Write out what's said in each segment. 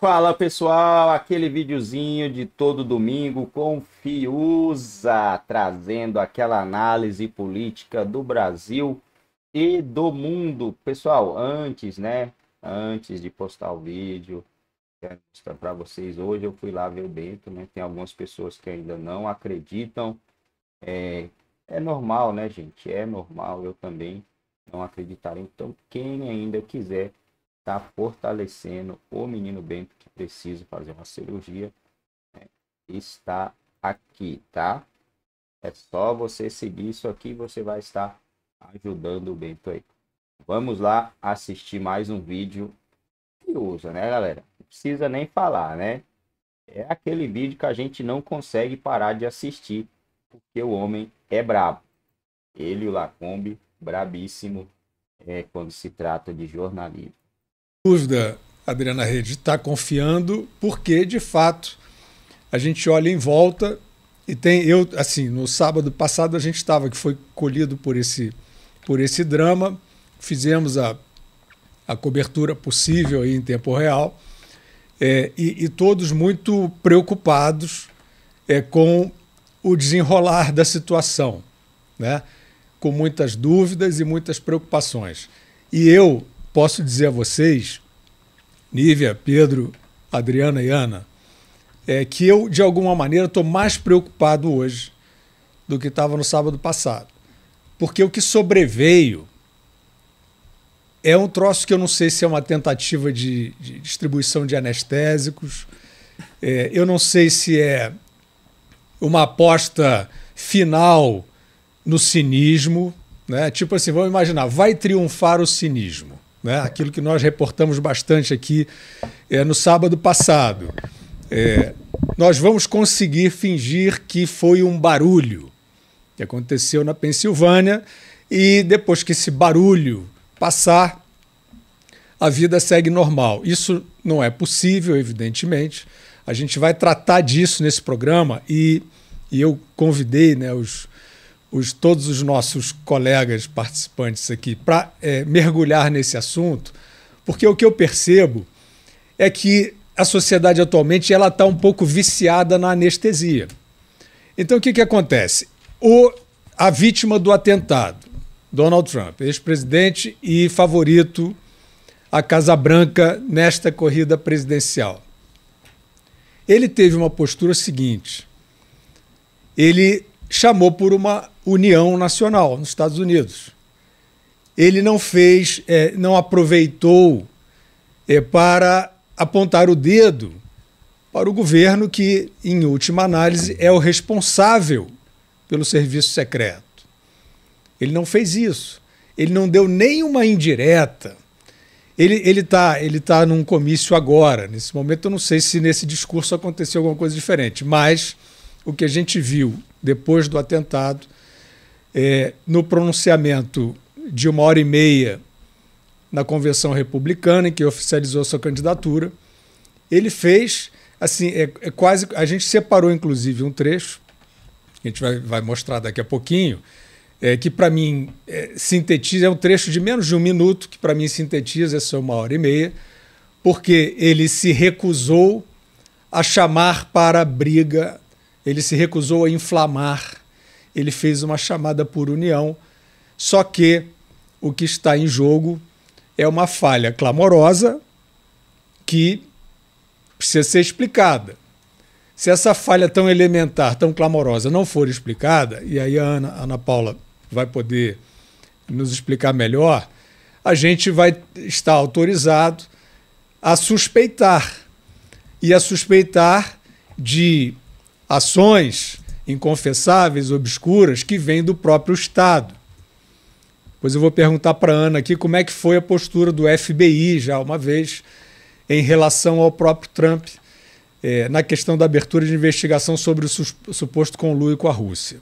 Fala pessoal, aquele videozinho de todo domingo com Fiuza, trazendo aquela análise política do Brasil e do mundo. Pessoal, antes, né? Antes de postar o vídeo, quero mostrar para vocês. Hoje eu fui lá ver o Bento, né? Tem algumas pessoas que ainda não acreditam. É, é normal, né, gente? É normal. Eu também não acreditar. Então, quem ainda quiser está fortalecendo o menino Bento que precisa fazer uma cirurgia. Né? Está aqui, tá? É só você seguir isso aqui, você vai estar ajudando o Bento aí. Vamos lá assistir mais um vídeo que usa, né, galera? Não precisa nem falar, né? É aquele vídeo que a gente não consegue parar de assistir, porque o homem é brabo. Ele e o Lacombe, brabíssimo é, quando se trata de jornalismo dúvida, Adriana Rede, está confiando, porque de fato a gente olha em volta e tem eu assim no sábado passado a gente estava que foi colhido por esse por esse drama, fizemos a, a cobertura possível aí em tempo real é, e, e todos muito preocupados é, com o desenrolar da situação, né? com muitas dúvidas e muitas preocupações. E eu posso dizer a vocês, Nívia, Pedro, Adriana e Ana, é que eu, de alguma maneira, estou mais preocupado hoje do que estava no sábado passado. Porque o que sobreveio é um troço que eu não sei se é uma tentativa de, de distribuição de anestésicos, é, eu não sei se é uma aposta final no cinismo. Né? Tipo assim, vamos imaginar, vai triunfar o cinismo né? aquilo que nós reportamos bastante aqui é, no sábado passado. É, nós vamos conseguir fingir que foi um barulho que aconteceu na Pensilvânia e depois que esse barulho passar, a vida segue normal. Isso não é possível, evidentemente. A gente vai tratar disso nesse programa e, e eu convidei né, os, os, todos os nossos colegas participantes aqui para é, mergulhar nesse assunto, porque o que eu percebo é que a sociedade atualmente ela está um pouco viciada na anestesia. Então o que, que acontece? O, a vítima do atentado, Donald Trump, ex-presidente e favorito à Casa Branca nesta corrida presidencial. Ele teve uma postura seguinte. Ele chamou por uma união nacional nos Estados Unidos. Ele não fez, é, não aproveitou é, para apontar o dedo para o governo que, em última análise, é o responsável pelo serviço secreto. Ele não fez isso. Ele não deu nenhuma indireta. Ele ele está ele tá num comício agora. Nesse momento, eu não sei se nesse discurso aconteceu alguma coisa diferente, mas o que a gente viu depois do atentado. É, no pronunciamento de uma hora e meia na convenção republicana, em que oficializou sua candidatura, ele fez, assim, é, é quase. A gente separou, inclusive, um trecho, que a gente vai, vai mostrar daqui a pouquinho, é, que para mim é, sintetiza, é um trecho de menos de um minuto, que para mim sintetiza essa uma hora e meia, porque ele se recusou a chamar para a briga ele se recusou a inflamar, ele fez uma chamada por união, só que o que está em jogo é uma falha clamorosa que precisa ser explicada. Se essa falha tão elementar, tão clamorosa, não for explicada, e aí a Ana, a Ana Paula vai poder nos explicar melhor, a gente vai estar autorizado a suspeitar e a suspeitar de ações inconfessáveis, obscuras, que vêm do próprio Estado. Pois eu vou perguntar para a Ana aqui como é que foi a postura do FBI, já uma vez, em relação ao próprio Trump, é, na questão da abertura de investigação sobre o suposto conluio com a Rússia.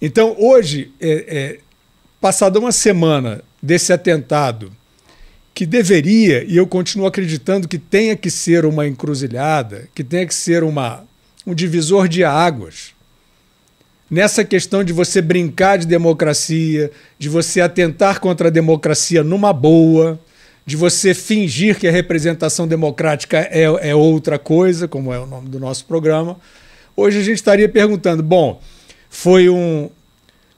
Então, hoje, é, é, passada uma semana desse atentado, que deveria, e eu continuo acreditando que tenha que ser uma encruzilhada, que tenha que ser uma um divisor de águas. Nessa questão de você brincar de democracia, de você atentar contra a democracia numa boa, de você fingir que a representação democrática é, é outra coisa, como é o nome do nosso programa, hoje a gente estaria perguntando: bom, foi, um,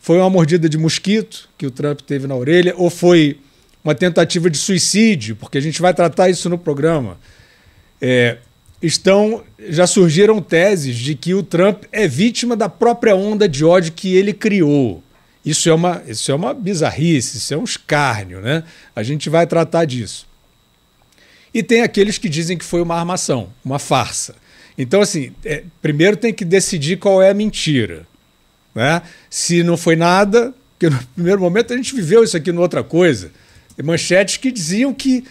foi uma mordida de mosquito que o Trump teve na orelha, ou foi uma tentativa de suicídio, porque a gente vai tratar isso no programa. É, estão já surgiram teses de que o Trump é vítima da própria onda de ódio que ele criou. Isso é uma, isso é uma bizarrice, isso é um escárnio, né? A gente vai tratar disso. E tem aqueles que dizem que foi uma armação, uma farsa. Então, assim, é, primeiro tem que decidir qual é a mentira. Né? Se não foi nada, porque no primeiro momento a gente viveu isso aqui no outra coisa. manchetes que diziam que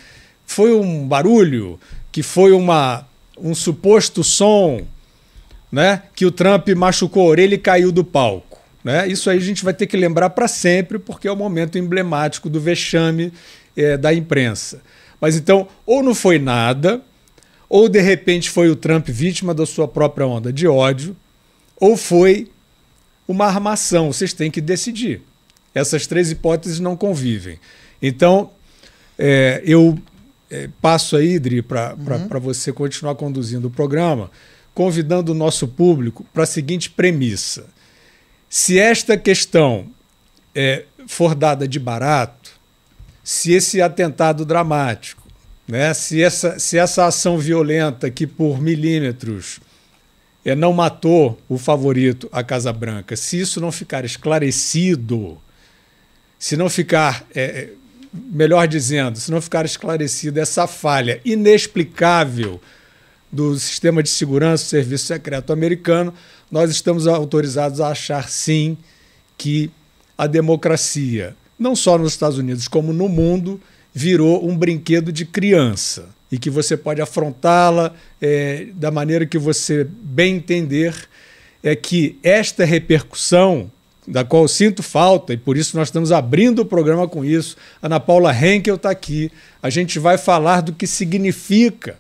foi um barulho, que foi uma um suposto som, né, que o Trump machucou a orelha e caiu do palco, né? Isso aí a gente vai ter que lembrar para sempre, porque é o momento emblemático do vexame é, da imprensa. Mas então, ou não foi nada, ou de repente foi o Trump vítima da sua própria onda de ódio, ou foi uma armação. Vocês têm que decidir. Essas três hipóteses não convivem. Então, é, eu é, passo aí, Idri, para uhum. você continuar conduzindo o programa, convidando o nosso público para a seguinte premissa. Se esta questão é, for dada de barato, se esse atentado dramático, né, se, essa, se essa ação violenta que por milímetros é, não matou o favorito à Casa Branca, se isso não ficar esclarecido, se não ficar é, é melhor dizendo, se não ficar esclarecida essa falha inexplicável do sistema de segurança do serviço secreto americano, nós estamos autorizados a achar sim que a democracia, não só nos Estados Unidos como no mundo, virou um brinquedo de criança e que você pode afrontá-la é, da maneira que você bem entender. É que esta repercussão da qual sinto falta, e por isso nós estamos abrindo o programa com isso. Ana Paula Henkel está aqui. A gente vai falar do que significa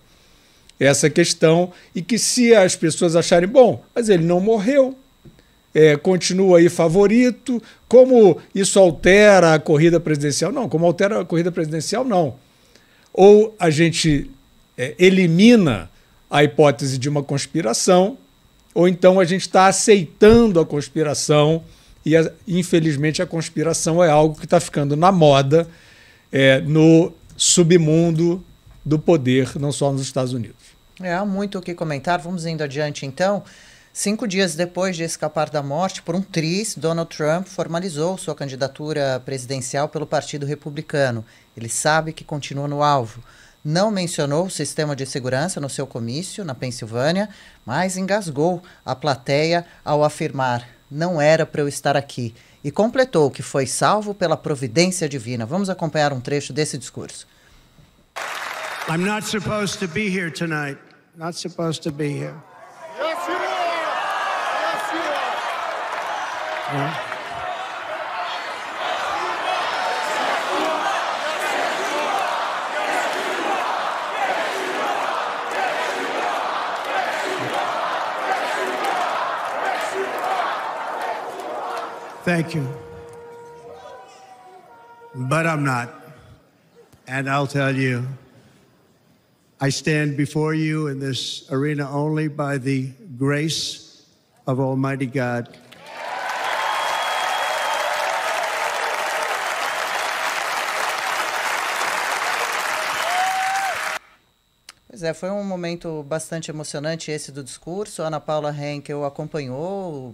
essa questão e que se as pessoas acharem, bom, mas ele não morreu, é, continua aí favorito, como isso altera a corrida presidencial? Não, como altera a corrida presidencial, não. Ou a gente é, elimina a hipótese de uma conspiração, ou então a gente está aceitando a conspiração e, a, infelizmente, a conspiração é algo que está ficando na moda é, no submundo do poder, não só nos Estados Unidos. É, há muito o que comentar. Vamos indo adiante, então. Cinco dias depois de escapar da morte por um triz, Donald Trump formalizou sua candidatura presidencial pelo Partido Republicano. Ele sabe que continua no alvo. Não mencionou o sistema de segurança no seu comício na Pensilvânia, mas engasgou a plateia ao afirmar: não era para eu estar aqui. E completou que foi salvo pela providência divina. Vamos acompanhar um trecho desse discurso. I'm not supposed to be here tonight. Not supposed to be here. Yes, you are. Yes, you are. Yeah. thank you. But I'm not. And I'll tell you, I stand before you in this arena only by the grace of Almighty God. Pois é, foi um momento bastante emocionante esse do discurso. A Ana Paula Henkel acompanhou,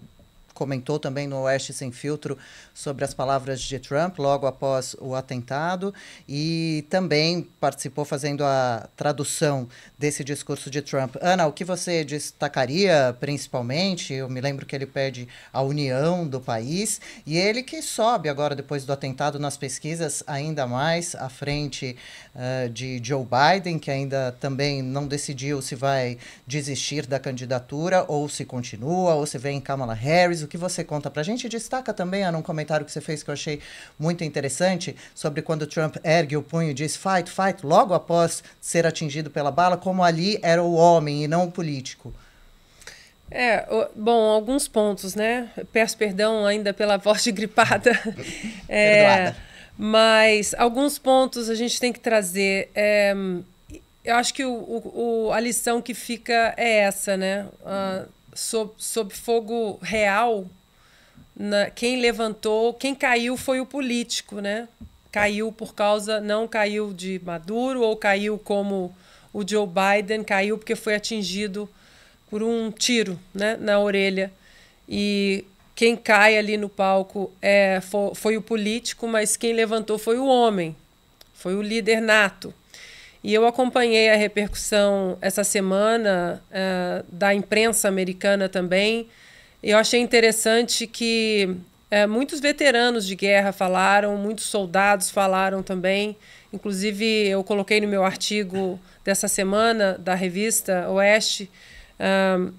comentou também no Oeste Sem Filtro sobre as palavras de Trump logo após o atentado e também participou fazendo a tradução desse discurso de Trump. Ana, o que você destacaria principalmente? Eu me lembro que ele pede a união do país e ele que sobe agora depois do atentado nas pesquisas ainda mais à frente uh, de Joe Biden, que ainda também não decidiu se vai desistir da candidatura ou se continua ou se vem Kamala Harris o que você conta para a gente. Destaca também, Ana, um comentário que você fez que eu achei muito interessante sobre quando Trump ergue o punho e diz fight, fight, logo após ser atingido pela bala, como ali era o homem e não o político. É, bom, alguns pontos, né? Peço perdão ainda pela voz de gripada. é, Perdoada. Mas alguns pontos a gente tem que trazer. É, eu acho que o, o, a lição que fica é essa, né? Uh, sob, sob fogo real, na, quem levantou, quem caiu foi o político, né? Caiu por causa, não caiu de Maduro ou caiu como o Joe Biden, caiu porque foi atingido por um tiro né, na orelha. E quem cai ali no palco é, foi, foi o político, mas quem levantou foi o homem, foi o líder nato. E eu acompanhei a repercussão essa semana uh, da imprensa americana também. Eu achei interessante que uh, muitos veteranos de guerra falaram, muitos soldados falaram também. Inclusive, eu coloquei no meu artigo dessa semana da revista Oeste. Uh,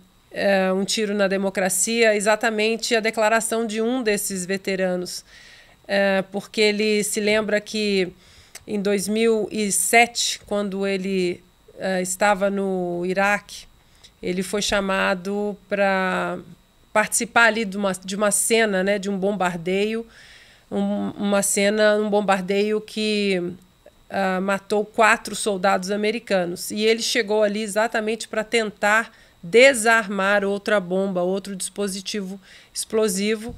um tiro na democracia, exatamente a declaração de um desses veteranos, porque ele se lembra que em 2007, quando ele uh, estava no Iraque, ele foi chamado para participar ali de uma, de uma cena, né, de um bombardeio, um, uma cena, um bombardeio que uh, matou quatro soldados americanos. E ele chegou ali exatamente para tentar desarmar outra bomba, outro dispositivo explosivo.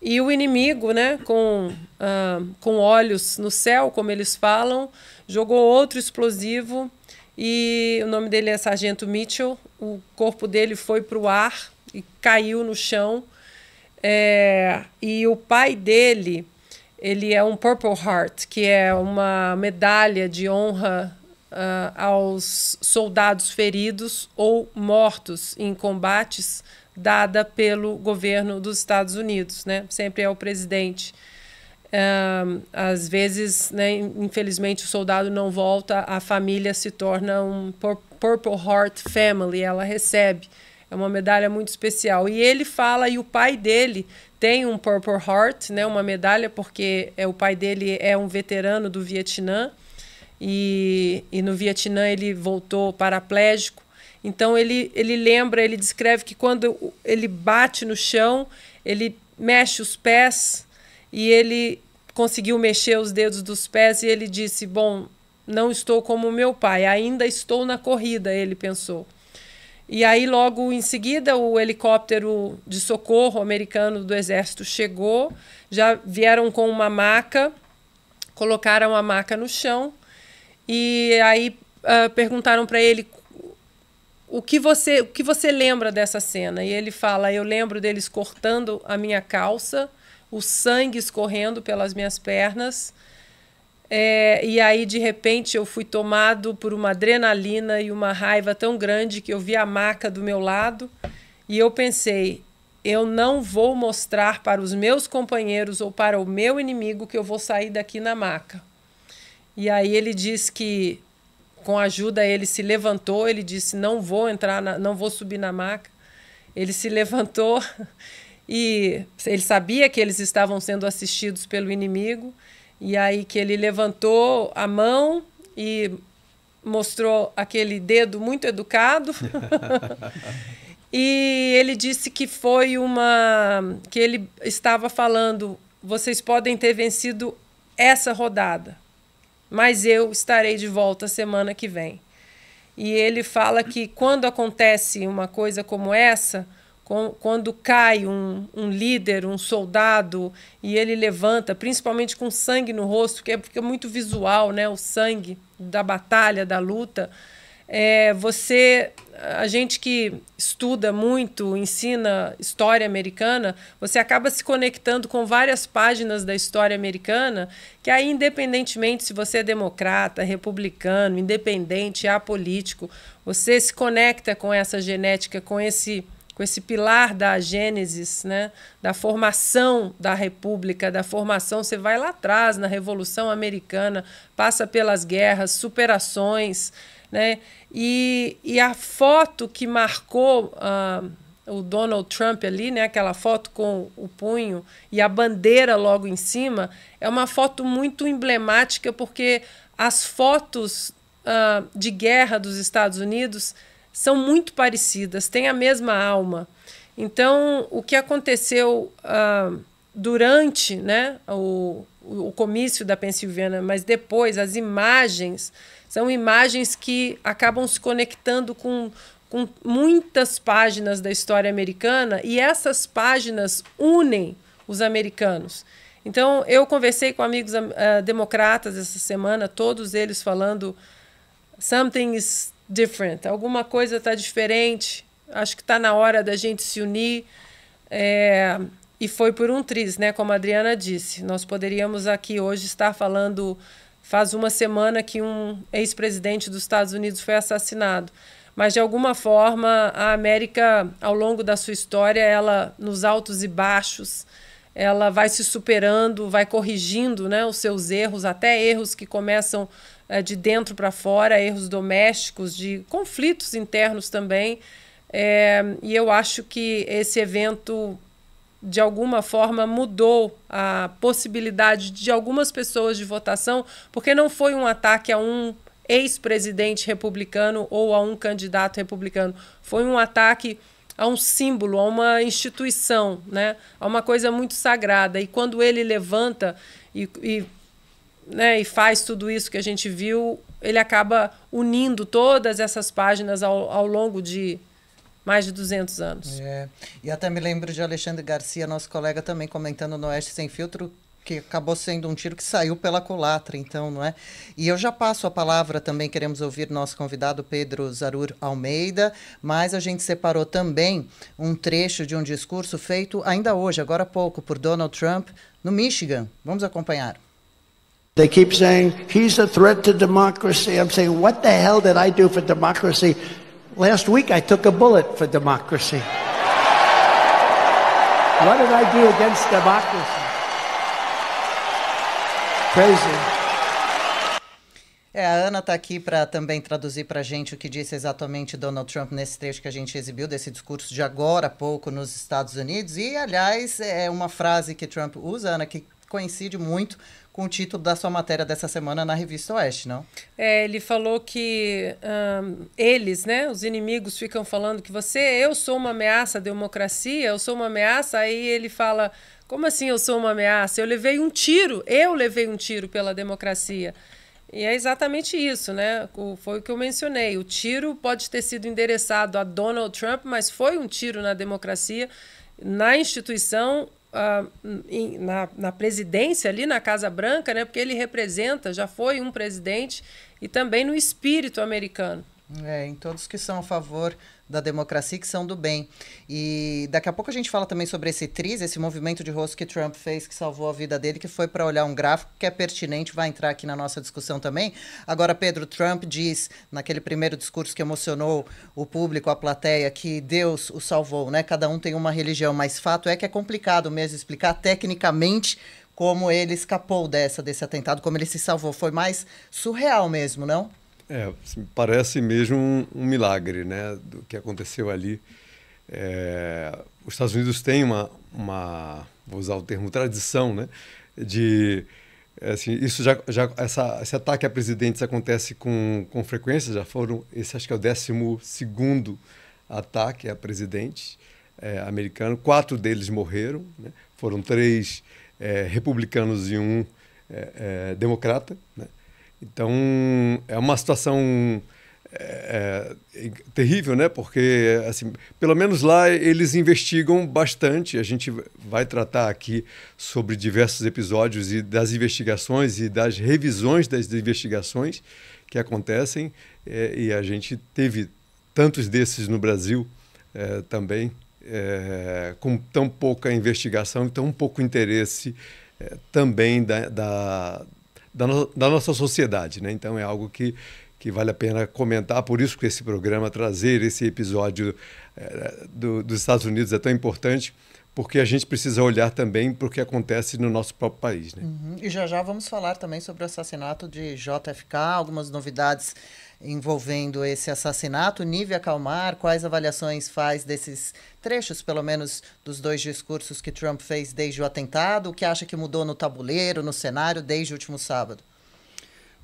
E o inimigo, né, com, uh, com olhos no céu, como eles falam, jogou outro explosivo e o nome dele é Sargento Mitchell. O corpo dele foi para o ar e caiu no chão. É, e o pai dele, ele é um Purple Heart, que é uma medalha de honra uh, aos soldados feridos ou mortos em combates dada pelo governo dos Estados Unidos, né? Sempre é o presidente. Ah, às vezes, né, infelizmente, o soldado não volta, a família se torna um Purple Heart Family, ela recebe. É uma medalha muito especial. E ele fala, e o pai dele tem um Purple Heart, né, uma medalha, porque é, o pai dele é um veterano do Vietnã, e, e no Vietnã ele voltou paraplégico. Então ele, ele lembra, ele descreve que quando ele bate no chão, ele mexe os pés e ele conseguiu mexer os dedos dos pés e ele disse: Bom, não estou como meu pai, ainda estou na corrida, ele pensou. E aí, logo em seguida, o helicóptero de socorro americano do Exército chegou, já vieram com uma maca, colocaram a maca no chão e aí uh, perguntaram para ele o que você o que você lembra dessa cena? E ele fala: Eu lembro deles cortando a minha calça, o sangue escorrendo pelas minhas pernas. É, e aí, de repente, eu fui tomado por uma adrenalina e uma raiva tão grande que eu vi a maca do meu lado e eu pensei: eu não vou mostrar para os meus companheiros ou para o meu inimigo que eu vou sair daqui na maca. E aí ele diz que com ajuda ele se levantou, ele disse: "Não vou entrar, na, não vou subir na maca". Ele se levantou e ele sabia que eles estavam sendo assistidos pelo inimigo, e aí que ele levantou a mão e mostrou aquele dedo muito educado. e ele disse que foi uma que ele estava falando, vocês podem ter vencido essa rodada mas eu estarei de volta semana que vem. E ele fala que quando acontece uma coisa como essa, quando cai um, um líder, um soldado, e ele levanta, principalmente com sangue no rosto, que é porque é muito visual, né? O sangue da batalha, da luta. É, você, a gente que estuda muito, ensina história americana, você acaba se conectando com várias páginas da história americana, que aí, independentemente se você é democrata, republicano, independente, apolítico, você se conecta com essa genética, com esse com esse pilar da Gênesis, né, da formação da República, da formação, você vai lá atrás, na Revolução Americana, passa pelas guerras, superações, né? E, e a foto que marcou uh, o Donald Trump ali, né, aquela foto com o punho e a bandeira logo em cima, é uma foto muito emblemática porque as fotos uh, de guerra dos Estados Unidos são muito parecidas, têm a mesma alma. Então, o que aconteceu uh, durante né, o, o comício da Pensilvânia, mas depois as imagens são imagens que acabam se conectando com, com muitas páginas da história americana e essas páginas unem os americanos. Então, eu conversei com amigos uh, democratas essa semana, todos eles falando something is different, alguma coisa está diferente, acho que está na hora da gente se unir. É, e foi por um triz, né? Como a Adriana disse, nós poderíamos aqui hoje estar falando Faz uma semana que um ex-presidente dos Estados Unidos foi assassinado. Mas, de alguma forma, a América, ao longo da sua história, ela, nos altos e baixos, ela vai se superando, vai corrigindo né, os seus erros, até erros que começam é, de dentro para fora, erros domésticos, de conflitos internos também. É, e eu acho que esse evento de alguma forma mudou a possibilidade de algumas pessoas de votação, porque não foi um ataque a um ex-presidente republicano ou a um candidato republicano, foi um ataque a um símbolo, a uma instituição, né? a uma coisa muito sagrada. E quando ele levanta e, e, né, e faz tudo isso que a gente viu, ele acaba unindo todas essas páginas ao, ao longo de mais de 200 anos. É. E até me lembro de Alexandre Garcia, nosso colega, também comentando no Oeste Sem Filtro, que acabou sendo um tiro que saiu pela culatra, então, não é? E eu já passo a palavra também, queremos ouvir nosso convidado Pedro Zarur Almeida, mas a gente separou também um trecho de um discurso feito ainda hoje, agora há pouco, por Donald Trump no Michigan. Vamos acompanhar. They keep saying he's a threat to democracy. I'm saying what the hell did I do for democracy? Last week I took a bullet for democracy. What did I do against democracy? Crazy. É, a Ana está aqui para também traduzir para a gente o que disse exatamente Donald Trump nesse trecho que a gente exibiu desse discurso de agora há pouco nos Estados Unidos. E, aliás, é uma frase que Trump usa, Ana, que coincide muito com o título da sua matéria dessa semana na revista Oeste, não? É, ele falou que um, eles, né, os inimigos ficam falando que você, eu sou uma ameaça à democracia, eu sou uma ameaça, aí ele fala, como assim eu sou uma ameaça? Eu levei um tiro, eu levei um tiro pela democracia. E é exatamente isso, né? O, foi o que eu mencionei. O tiro pode ter sido endereçado a Donald Trump, mas foi um tiro na democracia, na instituição Uh, em, na, na, presidência ali na Casa Branca, né? Porque ele representa, já foi um presidente e também no espírito americano. É, em todos que são a favor da democracia que são do bem. E daqui a pouco a gente fala também sobre esse TRIS, esse movimento de rosto que Trump fez que salvou a vida dele, que foi para olhar um gráfico que é pertinente, vai entrar aqui na nossa discussão também. Agora, Pedro, Trump diz, naquele primeiro discurso que emocionou o público, a plateia, que Deus o salvou, né? Cada um tem uma religião, mas fato é que é complicado mesmo explicar tecnicamente como ele escapou dessa desse atentado, como ele se salvou. Foi mais surreal mesmo, não? É, assim, parece mesmo um, um, milagre, né, do que aconteceu ali. É, os Estados Unidos têm uma, uma, vou usar o termo tradição, né, de é, assim, isso já, já essa, esse ataque a presidentes acontece com, com frequência. Já foram esse acho que é o 12 segundo ataque a presidentes é, americano. Quatro deles morreram, né? foram três é, republicanos e um é, é democrata, né? Então, é uma situação é, é, terrível, né? Porque, assim, pelo menos lá eles investigam bastante. A gente vai tratar aqui sobre diversos episódios e das investigações e das revisões das investigações que acontecem. É, e a gente teve tantos desses no Brasil é, também, é, com tão pouca investigação e tão pouco interesse é, também da, da da, no, da nossa sociedade. Né? Então é algo que, que vale a pena comentar, por isso que esse programa, trazer esse episódio é, do, dos Estados Unidos é tão importante, porque a gente precisa olhar também para o que acontece no nosso próprio país. Né? Uhum. E já já vamos falar também sobre o assassinato de JFK, algumas novidades envolvendo esse assassinato. Nívia Calmar, quais avaliações faz desses trechos, pelo menos dos dois discursos que Trump fez desde o atentado? O que acha que mudou no tabuleiro, no cenário, desde o último sábado?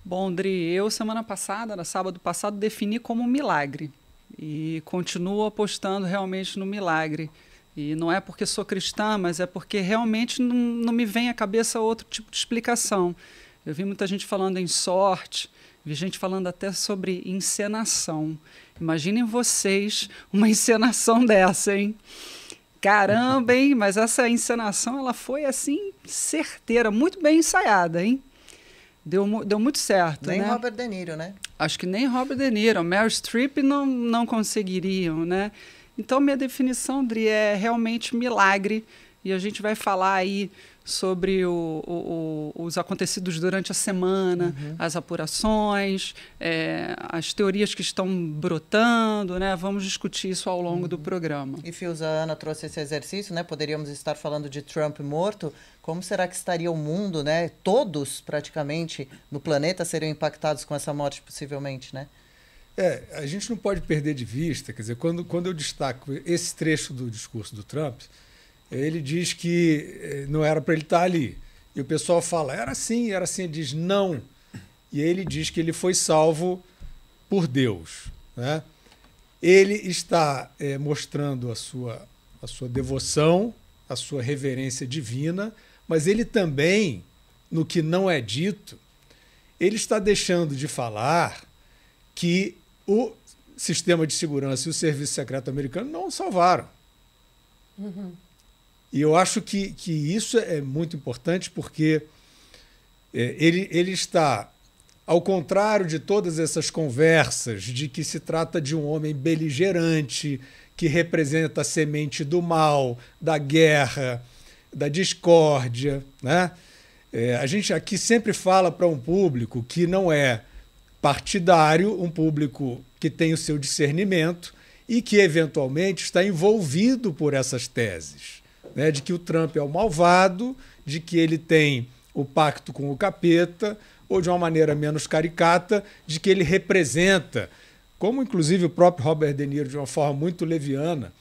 Bom, Dri, eu semana passada, no sábado passado, defini como um milagre e continuo apostando realmente no milagre. E não é porque sou cristã, mas é porque realmente não, não me vem à cabeça outro tipo de explicação. Eu vi muita gente falando em sorte, Vi gente falando até sobre encenação. Imaginem vocês uma encenação dessa, hein? Caramba, hein? Mas essa encenação ela foi assim certeira, muito bem ensaiada, hein? Deu, deu muito certo. Nem né? Robert De Niro, né? Acho que nem Robert De Niro, Meryl Streep não, não conseguiriam, né? Então, minha definição, Dri, é realmente milagre. E a gente vai falar aí sobre o, o, o, os acontecidos durante a semana, uhum. as apurações, é, as teorias que estão brotando, né? Vamos discutir isso ao longo uhum. do programa. E Fios, Ana trouxe esse exercício, né? Poderíamos estar falando de Trump morto. Como será que estaria o mundo, né? Todos, praticamente, no planeta seriam impactados com essa morte, possivelmente, né? É, a gente não pode perder de vista, quer dizer, quando, quando eu destaco esse trecho do discurso do Trump, ele diz que eh, não era para ele estar tá ali. E o pessoal fala, era assim, era assim. Ele diz, não. E ele diz que ele foi salvo por Deus. Né? Ele está é, mostrando a sua, a sua devoção, a sua reverência divina, mas ele também, no que não é dito, ele está deixando de falar que o sistema de segurança e o serviço secreto americano não salvaram. Uhum. E eu acho que, que isso é muito importante porque é, ele, ele está, ao contrário de todas essas conversas de que se trata de um homem beligerante, que representa a semente do mal, da guerra, da discórdia. Né? É, a gente aqui sempre fala para um público que não é partidário, um público que tem o seu discernimento e que, eventualmente, está envolvido por essas teses né, de que o Trump é o malvado, de que ele tem o pacto com o capeta, ou de uma maneira menos caricata, de que ele representa, como inclusive o próprio Robert De Niro, de uma forma muito leviana,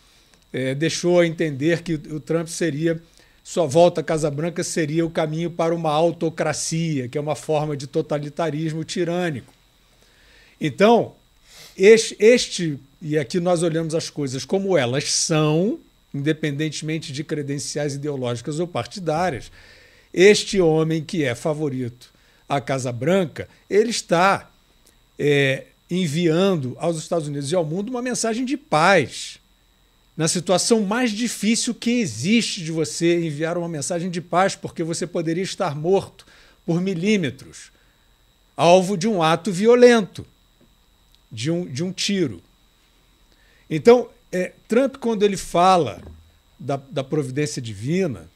é, deixou a entender que o Trump seria sua volta à Casa Branca seria o caminho para uma autocracia, que é uma forma de totalitarismo tirânico. Então, este, este, e aqui nós olhamos as coisas como elas são, independentemente de credenciais ideológicas ou partidárias. Este homem que é favorito à Casa Branca, ele está é, enviando aos Estados Unidos e ao mundo uma mensagem de paz. Na situação mais difícil que existe de você enviar uma mensagem de paz, porque você poderia estar morto por milímetros, alvo de um ato violento, de um, de um tiro. Então, é, Trump, quando ele fala da, da providência divina,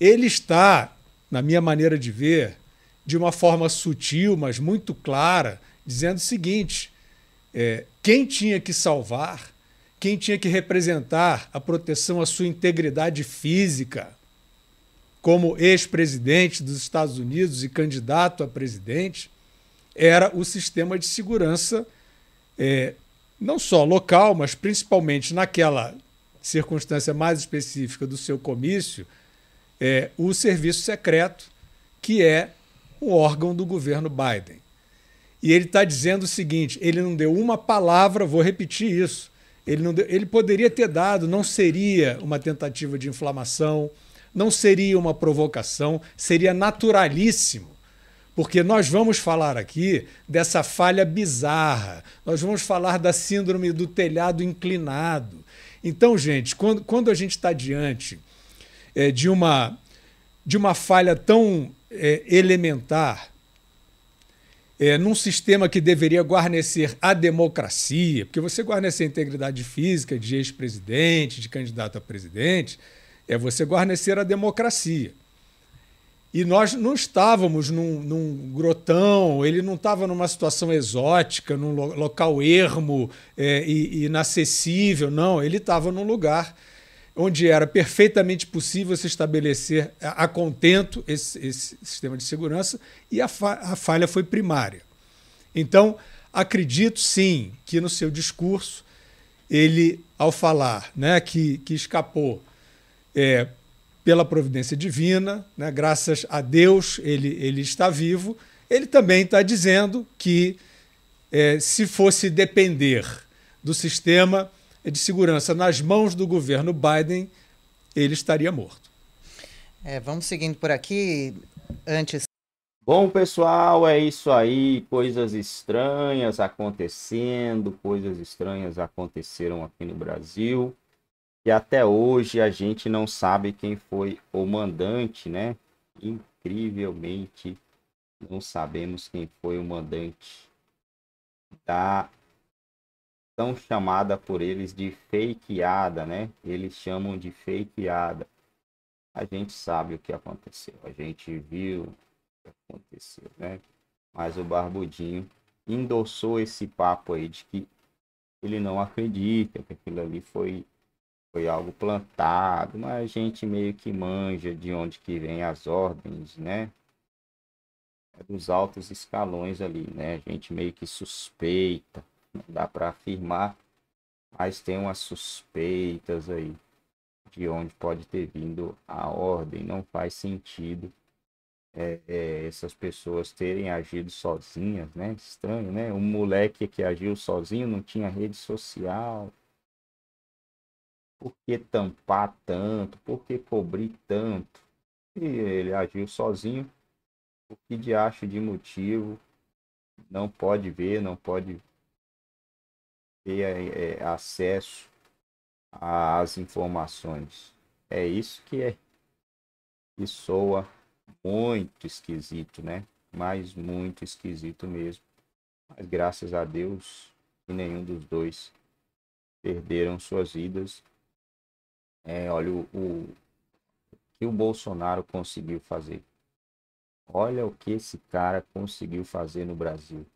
ele está, na minha maneira de ver, de uma forma sutil, mas muito clara, dizendo o seguinte: é, quem tinha que salvar, quem tinha que representar a proteção à sua integridade física, como ex-presidente dos Estados Unidos e candidato a presidente, era o sistema de segurança é, não só local, mas principalmente naquela circunstância mais específica do seu comício, é o serviço secreto, que é o órgão do governo Biden. E ele está dizendo o seguinte: ele não deu uma palavra, vou repetir isso. Ele, não deu, ele poderia ter dado, não seria uma tentativa de inflamação, não seria uma provocação, seria naturalíssimo porque nós vamos falar aqui dessa falha bizarra, nós vamos falar da síndrome do telhado inclinado. Então, gente, quando, quando a gente está diante é, de, uma, de uma falha tão é, elementar, é, num sistema que deveria guarnecer a democracia, porque você guarnecer a integridade física de ex-presidente, de candidato a presidente, é você guarnecer a democracia. E nós não estávamos num, num grotão, ele não estava numa situação exótica, num lo local ermo é, e, inacessível, não. Ele estava num lugar onde era perfeitamente possível se estabelecer a contento esse, esse sistema de segurança e a, fa a, falha foi primária. Então, acredito sim que no seu discurso, ele, ao falar né, que, que escapou é, pela providência divina, né, graças a Deus ele, ele está vivo, ele também está dizendo que é, se fosse depender do sistema de segurança nas mãos do governo Biden, ele estaria morto. É, vamos seguindo por aqui. Antes. Bom, pessoal, é isso aí. Coisas estranhas acontecendo, coisas estranhas aconteceram aqui no Brasil. E até hoje a gente não sabe quem foi o mandante, né? Incrivelmente não sabemos quem foi o mandante da tão chamada por eles de fakeada, né? Eles chamam de fakeada. A gente sabe o que aconteceu, a gente viu o que aconteceu, né? Mas o Barbudinho endossou esse papo aí de que ele não acredita que aquilo ali foi foi algo plantado, mas a gente meio que manja de onde que vem as ordens, né? É dos altos escalões ali, né? A gente meio que suspeita, não dá para afirmar, mas tem umas suspeitas aí de onde pode ter vindo a ordem. Não faz sentido é, é, essas pessoas terem agido sozinhas, né? Estranho, né? Um moleque que agiu sozinho não tinha rede social, por que tampar tanto? Por que cobrir tanto? E ele agiu sozinho. O que de acho de motivo? Não pode ver, não pode ter é, é acesso às informações. É isso que é que soa muito esquisito, né? Mas muito esquisito mesmo. Mas graças a Deus, nenhum dos dois perderam suas vidas é, olha o, o, o que o Bolsonaro conseguiu fazer. Olha o que esse cara conseguiu fazer no Brasil.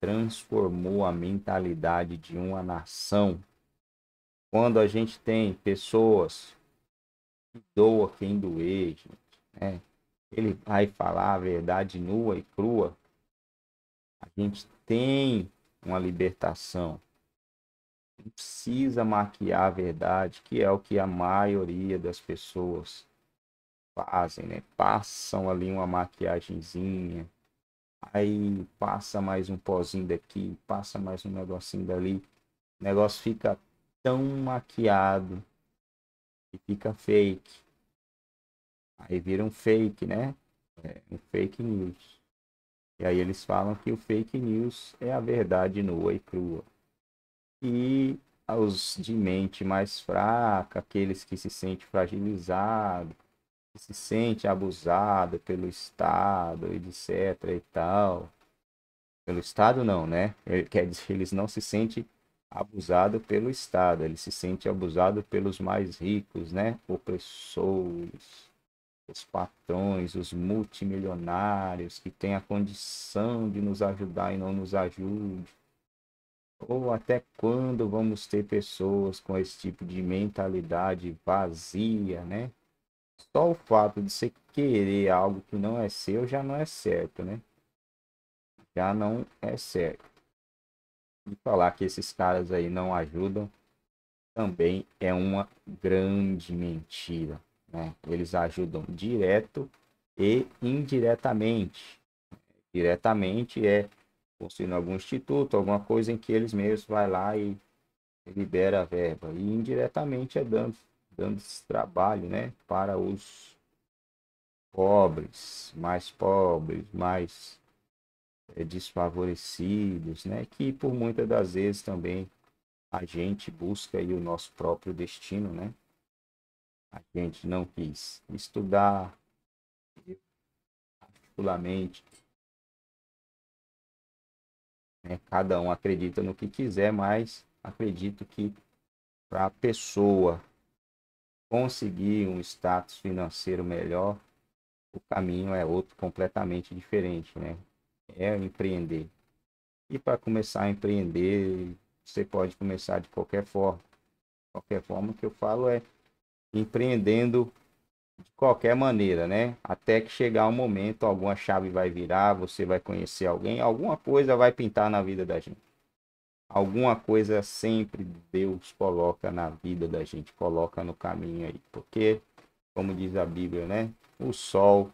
Transformou a mentalidade de uma nação. Quando a gente tem pessoas que doa quem doer, gente, né? ele vai falar a verdade nua e crua. A gente tem uma libertação precisa maquiar a verdade, que é o que a maioria das pessoas fazem, né? Passam ali uma maquiagemzinha, aí passa mais um pozinho daqui, passa mais um negocinho dali. O negócio fica tão maquiado que fica fake. Aí vira um fake, né? É, um fake news. E aí eles falam que o fake news é a verdade nua e crua e aos de mente mais fraca, aqueles que se sentem fragilizados, que se sentem abusados pelo Estado, etc. e tal. Pelo Estado não, né? Eh, quer dizer, eles não se sentem abusados pelo Estado, eles se sentem abusados pelos mais ricos, né? Opressores, os patrões, os multimilionários que têm a condição de nos ajudar e não nos ajudam ou até quando vamos ter pessoas com esse tipo de mentalidade vazia, né? Só o fato de você querer algo que não é seu já não é certo, né? Já não é certo. E falar que esses caras aí não ajudam também é uma grande mentira. Né? Eles ajudam direto e indiretamente. Diretamente é fosse em algum instituto, alguma coisa em que eles mesmos vai lá e libera a verba. E indiretamente é dando, dando esse trabalho né, para os pobres, mais pobres, mais é, desfavorecidos, né, que por muitas das vezes também a gente busca aí o nosso próprio destino, né? A gente não quis estudar, particularmente né? Cada um acredita no que quiser, mas acredito que para a pessoa conseguir um status financeiro melhor, o caminho é outro completamente diferente, né? É empreender. E para começar a empreender, você pode começar de qualquer forma. Qualquer forma que eu falo é empreendendo de qualquer maneira, né? Até que chegar o um momento, alguma chave vai virar, você vai conhecer alguém, alguma coisa vai pintar na vida da gente. Alguma coisa sempre Deus coloca na vida da gente, coloca no caminho aí, porque, como diz a Bíblia, né? O sol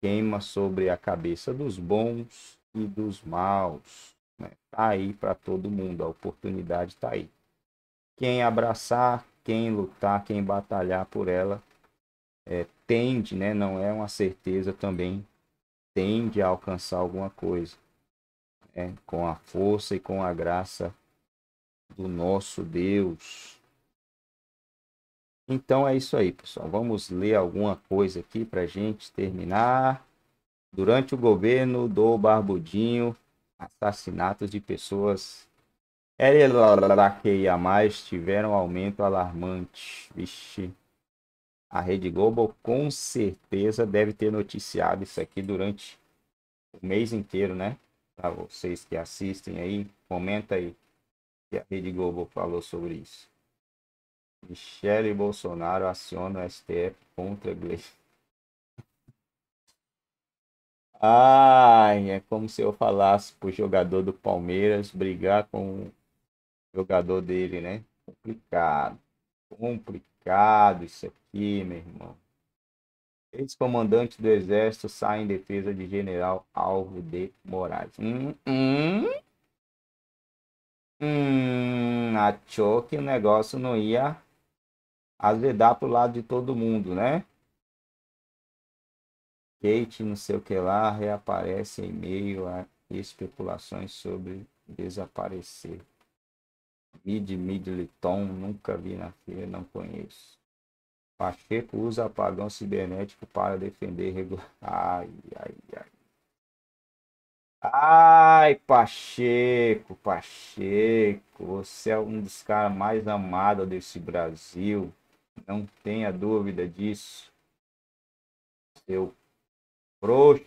queima sobre a cabeça dos bons e dos maus. Né? Tá aí para todo mundo, a oportunidade tá aí. Quem abraçar, quem lutar, quem batalhar por ela, é, tende, né, não é uma certeza também, tende a alcançar alguma coisa. Né, com a força e com a graça do nosso Deus. Então é isso aí, pessoal. Vamos ler alguma coisa aqui para gente terminar. Durante o governo do Barbudinho, assassinatos de pessoas mais tiveram aumento alarmante. Vixe, a Rede Globo com certeza deve ter noticiado isso aqui durante o mês inteiro, né? Para vocês que assistem aí, comenta aí que a Rede Globo falou sobre isso. Michele Bolsonaro aciona o STF contra Gleice. Ai, é como se eu falasse pro jogador do Palmeiras brigar com o jogador dele, né? Complicado. Complicado complicado isso aqui, meu irmão. Ex-comandante do Exército sai em defesa de general Alvo de Moraes. Hum, hum. Hum, achou que o negócio não ia azedar pro lado de todo mundo, né? Kate, não sei o que lá, reaparece em meio a especulações sobre desaparecer. Mid Midleton, nunca vi na fila, não conheço. Pacheco usa apagão cibernético para defender regular. Ai, ai, ai. Ai, Pacheco, Pacheco, você é um dos caras mais amados desse Brasil. Não tenha dúvida disso. Seu Crox,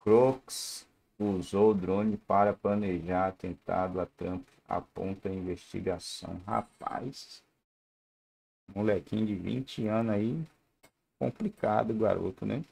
Crocs usou o drone para planejar atentado a Trump, aponta a investigação. Rapaz, molequinho de 20 anos aí, complicado, garoto, né?